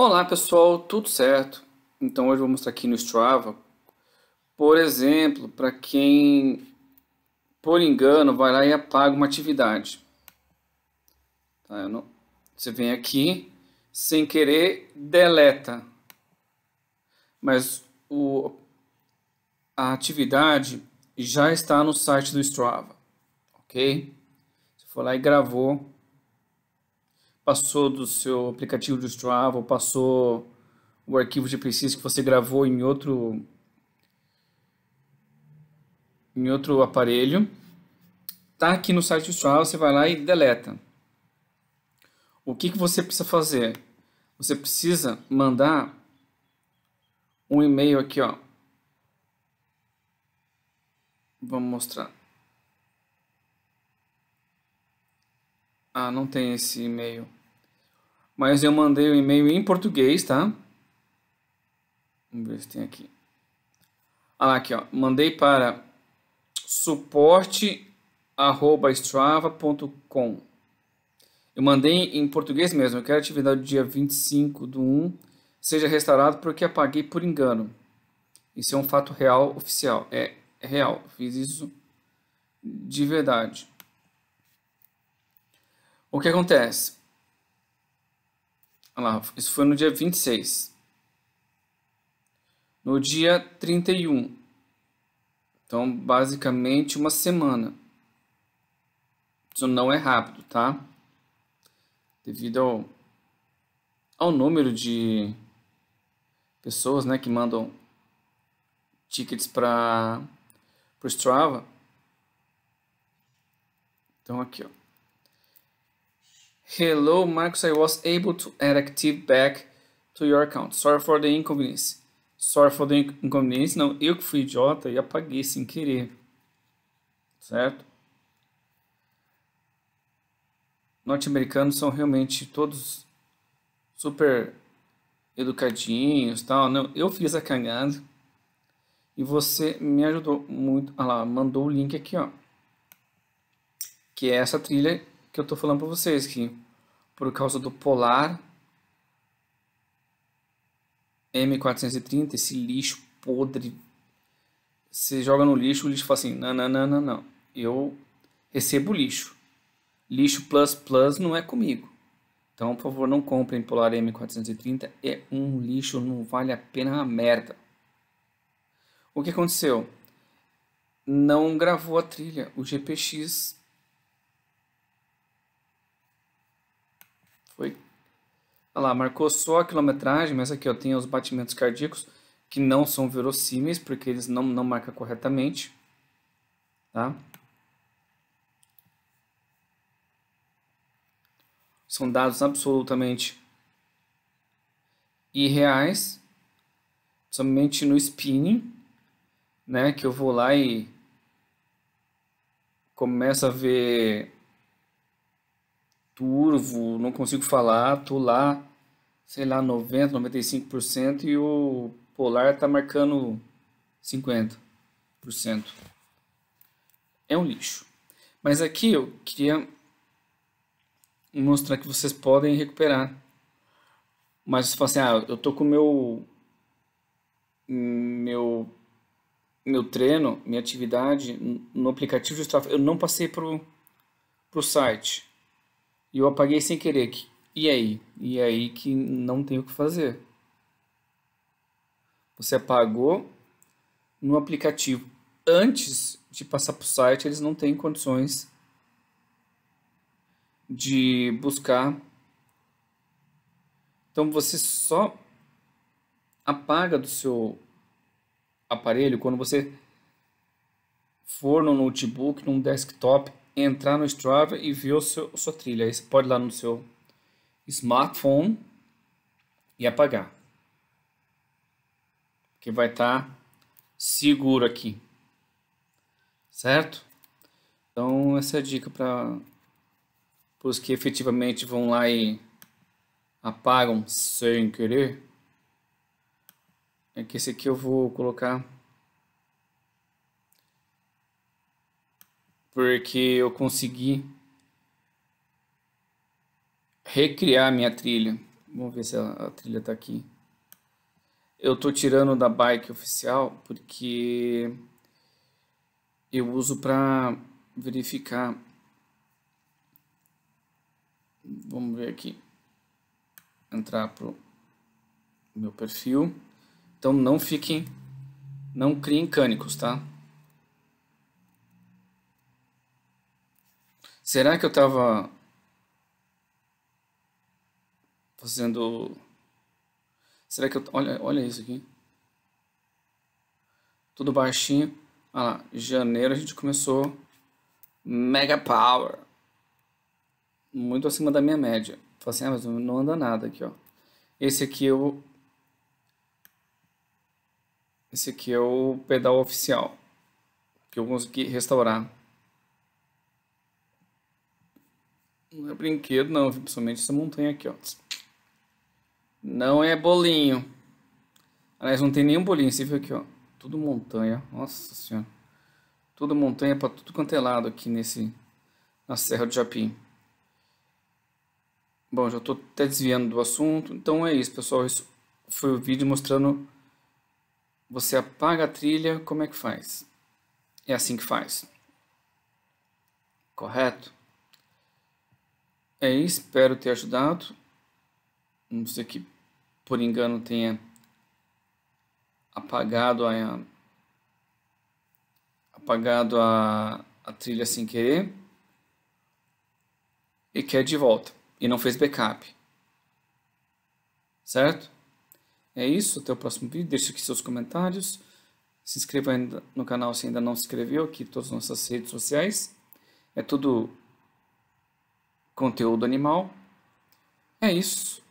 Olá pessoal, tudo certo? Então hoje vou mostrar aqui no Strava, por exemplo, para quem por engano vai lá e apaga uma atividade. Tá, não... Você vem aqui, sem querer, deleta. Mas o... a atividade já está no site do Strava, ok? Você foi lá e gravou passou do seu aplicativo de Strava, passou o arquivo de preciso que você gravou em outro em outro aparelho, tá aqui no site do Strava, você vai lá e deleta. O que, que você precisa fazer? Você precisa mandar um e-mail aqui, ó. Vamos mostrar. Ah, não tem esse e-mail. Mas eu mandei o um e-mail em português, tá? Vamos ver se tem aqui. Ah, aqui, ó. Mandei para suporte.strava.com. Eu mandei em português mesmo. Eu quero atividade do dia 25 do 1 seja restaurado porque apaguei por engano. Isso é um fato real oficial. É, é real. Fiz isso de verdade. O que acontece? lá, isso foi no dia 26. No dia 31. Então, basicamente, uma semana. Isso não é rápido, tá? Devido ao, ao número de pessoas né, que mandam tickets para o Strava. Então, aqui, ó. Hello, Marcus. I was able to add active back to your account. Sorry for the inconvenience. Sorry for the inconvenience. Não, eu que fui idiota e apaguei sem querer. Certo? Norte-americanos são realmente todos super educadinhos tal. Não, eu fiz a cagada. E você me ajudou muito. Ah lá, mandou o link aqui, ó. Que é essa trilha que eu tô falando para vocês aqui por causa do Polar M430, esse lixo podre. Você joga no lixo, o lixo fala assim: não, não, não, não, não. Eu recebo lixo. Lixo plus plus não é comigo. Então, por favor, não comprem Polar M430. É um lixo, não vale a pena é uma merda. O que aconteceu? Não gravou a trilha. O GPX Olha lá, marcou só a quilometragem, mas aqui ó, tem os batimentos cardíacos que não são verossímeis, porque eles não, não marcam corretamente. Tá? São dados absolutamente irreais, somente no spinning, né, que eu vou lá e começo a ver turvo, não consigo falar, tô lá sei lá, 90%, 95% e o Polar está marcando 50%. É um lixo. Mas aqui eu queria mostrar que vocês podem recuperar. Mas você fala assim, ah, eu tô com meu meu meu treino, minha atividade no aplicativo de Strava, eu não passei pro pro site. E eu apaguei sem querer. E aí? E aí que não tem o que fazer. Você pagou no aplicativo antes de passar para o site, eles não têm condições de buscar. Então você só apaga do seu aparelho quando você for no notebook, num desktop, entrar no Strava e ver o seu, sua trilha. Aí você pode ir lá no seu smartphone e apagar. Que vai estar tá seguro aqui. Certo? Então essa é a dica para os que efetivamente vão lá e apagam sem querer. É que esse aqui eu vou colocar porque eu consegui recriar minha trilha. Vamos ver se a, a trilha está aqui. Eu estou tirando da bike oficial porque eu uso para verificar. Vamos ver aqui. Entrar pro meu perfil. Então não fiquem, não criem cânicos, tá? Será que eu estava fazendo. Será que eu. Olha, olha isso aqui. Tudo baixinho. Olha lá. janeiro a gente começou Mega Power. Muito acima da minha média. Falei assim, ah, mas não anda nada aqui, ó. Esse aqui eu. É esse aqui é o pedal oficial. Que eu consegui restaurar. Não é brinquedo não, principalmente essa montanha aqui, ó. Não é bolinho. Aliás, não tem nenhum bolinho. Você viu aqui, ó. Tudo montanha. Nossa senhora. Tudo montanha para tudo quanto é lado aqui nesse... Na Serra do Japim. Bom, já estou até desviando do assunto. Então é isso, pessoal. Isso foi o vídeo mostrando... Você apaga a trilha, como é que faz? É assim que faz. Correto? É isso, espero ter ajudado. Não sei que por engano tenha apagado a apagado a, a trilha sem querer e quer de volta e não fez backup. Certo? É isso, até o próximo vídeo. Deixe aqui seus comentários. Se inscreva no canal se ainda não se inscreveu, aqui todas as nossas redes sociais. É tudo conteúdo animal. É isso.